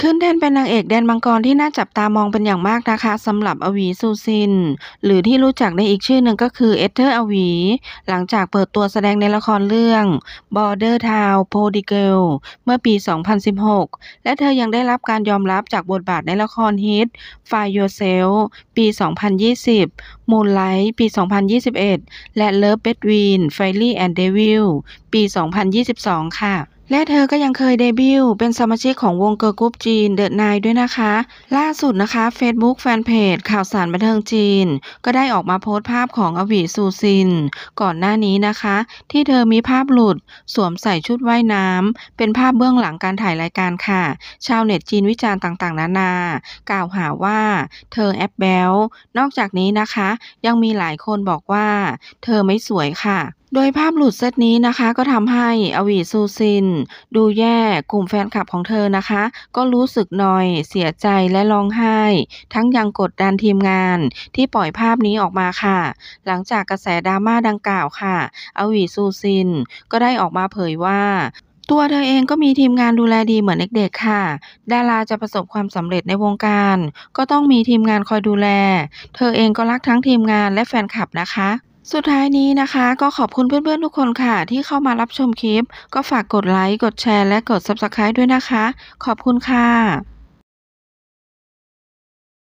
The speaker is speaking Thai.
ขึ้นแทนเป็นนางเอกแดนมังกรที่น่าจับตามองเป็นอย่างมากนะคะสำหรับอวีซูซิน หรือที่รู้จักในอีกชื่อหนึ่งก็คือ เอเธอร์อวี หลังจากเปิดตัวแสดงในละครเรื่อง Border Town p o d i g i r l เมื่อปี 2016 และเธอยังได้รับการยอมรับจากบทบาทในละครฮิต f i r e Yourself ปี 2020มูลไลท์ปี 2021 และ Love Between Fairy and Devil ปี 2022 ค่ะ และเธอก็ยังเคยเดบิวต์เป็นสมาชิกของวงเกิร์ลกรุ๊ปจีนเดอะไนด้วยนะคะ ล่าสุดนะคะ Facebook Fanpage ข่าวสารบันเทิงจีน ก็ได้ออกมาโพสต์ภาพของอวีซูซิน ก่อนหน้านี้นะคะ ที่เธอมีภาพหลุดสวมใส่ชุดว่ายน้ำเป็นภาพเบื้องหลังการถ่ายรายการค่ะ ชาวเน็ตจีนวิจารณ์ต่างๆ นานา กล่าวหาว่าเธอแอบแบลนอกจากนี้นะคะยังมีหลายคนบอกว่าเธอไม่สวยค่ะ โดยภาพหลุดเซตนี้นะคะ ก็ทำให้อวีซูซินดูแย่กลุ่มแฟนคลับของเธอนะคะ ก็รู้สึกนอยเสียใจและร้องไห้ทั้งยังกดดันทีมงานที่ปล่อยภาพนี้ออกมาค่ะ หลังจากกระแสดราม่าดังกล่าวค่ะ อวีซูซินก็ได้ออกมาเผยว่าตัวเธอเองก็มีทีมงานดูแลดีเหมือนเด็กๆค่ะ ดาราจะประสบความสำเร็จในวงการ ก็ต้องมีทีมงานคอยดูแล เธอเองก็รักทั้งทีมงานและแฟนคลับนะคะ สุดท้ายนี้นะคะ ก็ขอบคุณเพื่อนๆทุกคนค่ะที่เข้ามารับชมคลิป ก็ฝากกดไลค์ กดแชร์ และกด Subscribe ด้วยนะคะ ขอบคุณค่ะ